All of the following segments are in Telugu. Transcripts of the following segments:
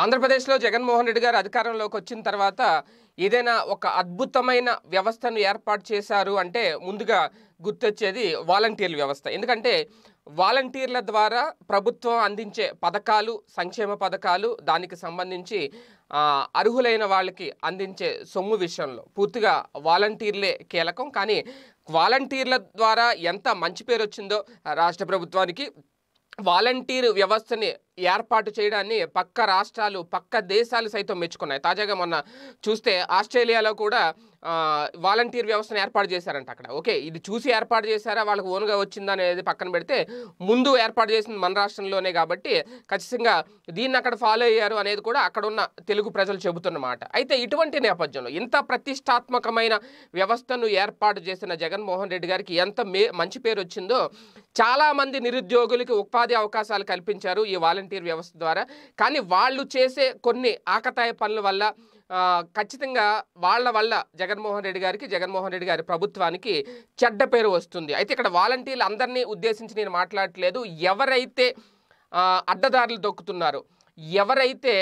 ఆంధ్రప్రదేశ్లో జగన్మోహన్ రెడ్డి గారు అధికారంలోకి వచ్చిన తర్వాత ఏదైనా ఒక అద్భుతమైన వ్యవస్థను ఏర్పాటు చేశారు అంటే ముందుగా గుర్తొచ్చేది వాలంటీర్ల వ్యవస్థ ఎందుకంటే వాలంటీర్ల ద్వారా ప్రభుత్వం అందించే పథకాలు సంక్షేమ పథకాలు దానికి సంబంధించి అర్హులైన వాళ్ళకి అందించే సొమ్ము విషయంలో పూర్తిగా వాలంటీర్లే కీలకం కానీ వాలంటీర్ల ద్వారా ఎంత మంచి పేరు వచ్చిందో రాష్ట్ర ప్రభుత్వానికి వాలంటీర్ వ్యవస్థని ఏర్పాటు చేయడాన్ని పక్క రాష్ట్రాలు పక్క దేశాలు సైతం మెచ్చుకున్నాయి తాజాగా మొన్న చూస్తే ఆస్ట్రేలియాలో కూడా వాలంటీర్ వ్యవస్థను ఏర్పాటు చేశారంట అక్కడ ఓకే ఇది చూసి ఏర్పాటు చేశారా వాళ్ళకి ఓన్గా వచ్చిందా అనేది పక్కన పెడితే ముందు ఏర్పాటు చేసింది మన రాష్ట్రంలోనే కాబట్టి ఖచ్చితంగా దీన్ని అక్కడ ఫాలో అయ్యారు అనేది కూడా అక్కడ ఉన్న తెలుగు ప్రజలు చెబుతున్నమాట అయితే ఇటువంటి నేపథ్యంలో ఇంత ప్రతిష్టాత్మకమైన వ్యవస్థను ఏర్పాటు చేసిన జగన్మోహన్ రెడ్డి గారికి ఎంత మంచి పేరు వచ్చిందో చాలామంది నిరుద్యోగులకి ఉపాధి అవకాశాలు కల్పించారు ఈ వాలంటీర్ వాలంటీర్ వ్యవస్థ ద్వారా కానీ వాళ్ళు చేసే కొన్ని ఆకతాయ పనుల వల్ల ఖచ్చితంగా వాళ్ళ వల్ల జగన్మోహన్ రెడ్డి గారికి జగన్మోహన్ రెడ్డి గారి ప్రభుత్వానికి చెడ్డ పేరు వస్తుంది అయితే ఇక్కడ వాలంటీర్లు అందరినీ ఉద్దేశించి నేను మాట్లాడట్లేదు ఎవరైతే అడ్డదారులు దొక్కుతున్నారో ఎవరైతే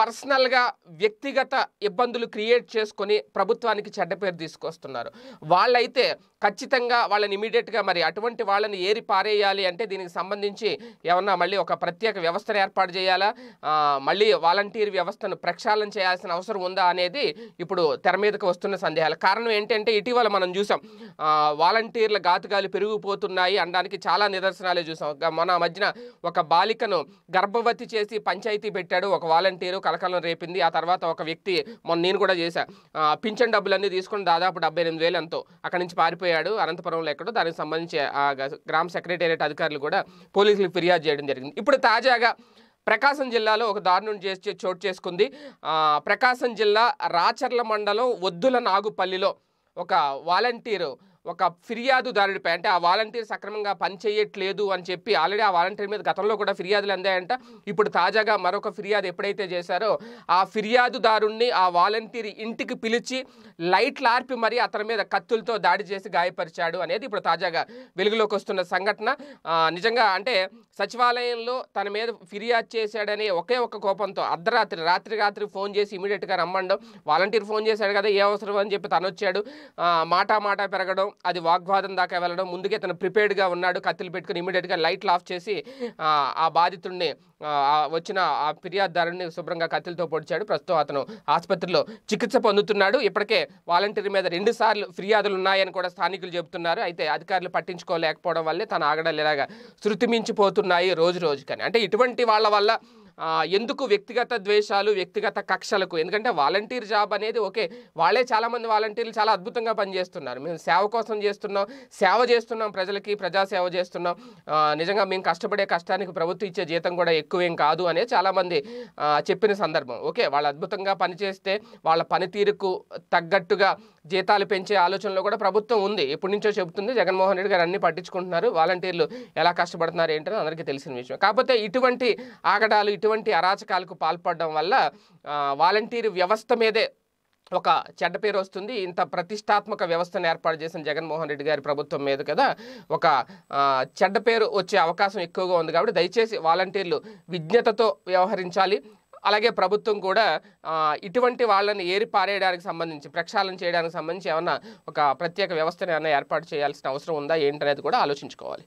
పర్సనల్గా వ్యక్తిగత ఇబ్బందులు క్రియేట్ చేసుకొని ప్రభుత్వానికి చెడ్డ పేరు తీసుకొస్తున్నారు వాళ్ళైతే ఖచ్చితంగా వాళ్ళని ఇమీడియట్గా మరి అటువంటి వాళ్ళని ఏరి పారేయాలి అంటే దీనికి సంబంధించి ఏమన్నా మళ్ళీ ఒక ప్రత్యేక వ్యవస్థను ఏర్పాటు చేయాలా మళ్ళీ వాలంటీర్ వ్యవస్థను ప్రక్షాళన చేయాల్సిన అవసరం ఉందా అనేది ఇప్పుడు తెర మీదకు వస్తున్న సందేహాలు కారణం ఏంటంటే ఇటీవల మనం చూసాం వాలంటీర్ల ఘాతుకాలు పెరిగిపోతున్నాయి అనడానికి చాలా నిదర్శనాలే చూసాం మన మధ్యన ఒక బాలికను గర్భవతి చేసి పంచాయతీ పెట్టాడు ఒక వాలంటీరు కలకలం రేపింది ఆ తర్వాత ఒక వ్యక్తి మొన్న నేను కూడా చేశా పింఛన్ డబ్బులన్నీ తీసుకుని దాదాపు డెబ్బై ఎనిమిది వేలు ఎంతో అక్కడి నుంచి పారిపోయాడు అనంతపురంలో ఎక్కడో దానికి సంబంధించి ఆ గ్రామ సెక్రటేరియట్ అధికారులు కూడా పోలీసులకు ఫిర్యాదు చేయడం జరిగింది ఇప్పుడు తాజాగా ప్రకాశం జిల్లాలో ఒక దారుణం చేసి చోటు చేసుకుంది ప్రకాశం జిల్లా రాచర్ల మండలం వద్దుల నాగుపల్లిలో ఒక వాలంటీరు ఒక ఫిర్యాదుదారుడిపై అంటే ఆ వాలంటీర్ సక్రమంగా పనిచేయట్లేదు అని చెప్పి ఆల్రెడీ ఆ వాలంటీర్ మీద గతంలో కూడా ఫిర్యాదులు అందాయంట ఇప్పుడు తాజాగా మరొక ఫిర్యాదు ఎప్పుడైతే చేశారో ఆ ఫిర్యాదుదారుణ్ణి ఆ వాలంటీర్ ఇంటికి పిలిచి లైట్లు ఆర్పి మరీ అతని మీద కత్తులతో దాడి చేసి గాయపరిచాడు అనేది ఇప్పుడు తాజాగా వెలుగులోకి వస్తున్న సంఘటన నిజంగా అంటే సచివాలయంలో తన మీద ఫిర్యాదు చేశాడని ఒకే ఒక కోపంతో అర్ధరాత్రి రాత్రి రాత్రి ఫోన్ చేసి ఇమీడియట్గా రమ్మండం వాలంటీర్ ఫోన్ చేశాడు కదా ఏ అవసరం అని చెప్పి తను వచ్చాడు మాటా మాట పెరగడం అది వాగ్వాదం దాకా వెళ్ళడం ముందుకే తను ప్రిపేర్డ్గా ఉన్నాడు కత్తులు పెట్టుకుని ఇమీడియట్గా లైట్లు ఆఫ్ చేసి ఆ బాధితుడిని వచ్చిన ఆ ఫిర్యాదుదారుని శుభ్రంగా కత్తిలతో పొడిచాడు ప్రస్తుతం అతను ఆసుపత్రిలో చికిత్స పొందుతున్నాడు ఇప్పటికే వాలంటీర్ మీద రెండుసార్లు ఫిర్యాదులు ఉన్నాయని కూడా స్థానికులు చెబుతున్నారు అయితే అధికారులు పట్టించుకోలేకపోవడం వల్లే తన ఆగడాలు ఇలాగా శృతిమించిపోతున్నాయి రోజు రోజుకని అంటే ఇటువంటి వాళ్ళ వల్ల ఎందుకు వ్యక్తిగత ద్వేషాలు వ్యక్తిగత కక్షలకు ఎందుకంటే వాలంటీర్ జాబ్ అనేది ఓకే వాళ్ళే చాలామంది వాలంటీర్లు చాలా అద్భుతంగా పనిచేస్తున్నారు మేము సేవ కోసం చేస్తున్నాం సేవ చేస్తున్నాం ప్రజలకి ప్రజాసేవ చేస్తున్నాం నిజంగా మేము కష్టపడే కష్టానికి ప్రభుత్వం ఇచ్చే జీతం కూడా ఎక్కువేం కాదు అనేది చాలామంది చెప్పిన సందర్భం ఓకే వాళ్ళు అద్భుతంగా పనిచేస్తే వాళ్ళ పనితీరుకు తగ్గట్టుగా జీతాలు పెంచే ఆలోచనలో కూడా ప్రభుత్వం ఉంది ఎప్పటి నుంచో చెబుతుంది జగన్మోహన్ రెడ్డి గారు అన్ని పట్టించుకుంటున్నారు వాలంటీర్లు ఎలా కష్టపడుతున్నారు ఏంటని అందరికీ తెలిసిన విషయం కాకపోతే ఇటువంటి ఆగడాలు ఇటువంటి అరాచకాలకు పాల్పడడం వల్ల వాలంటీర్ వ్యవస్థ మీదే ఒక చెడ్డ పేరు వస్తుంది ఇంత ప్రతిష్టాత్మక వ్యవస్థను ఏర్పాటు చేసిన జగన్మోహన్ రెడ్డి గారి ప్రభుత్వం మీద కదా ఒక చెడ్డ పేరు వచ్చే అవకాశం ఎక్కువగా ఉంది కాబట్టి దయచేసి వాలంటీర్లు విజ్ఞతతో వ్యవహరించాలి అలాగే ప్రభుత్వం కూడా ఇటువంటి వాళ్ళని ఏరి పారేయడానికి సంబంధించి ప్రక్షాళన చేయడానికి సంబంధించి ఏమన్నా ఒక ప్రత్యేక వ్యవస్థను ఏమైనా ఏర్పాటు చేయాల్సిన అవసరం ఉందా ఏంటనేది కూడా ఆలోచించుకోవాలి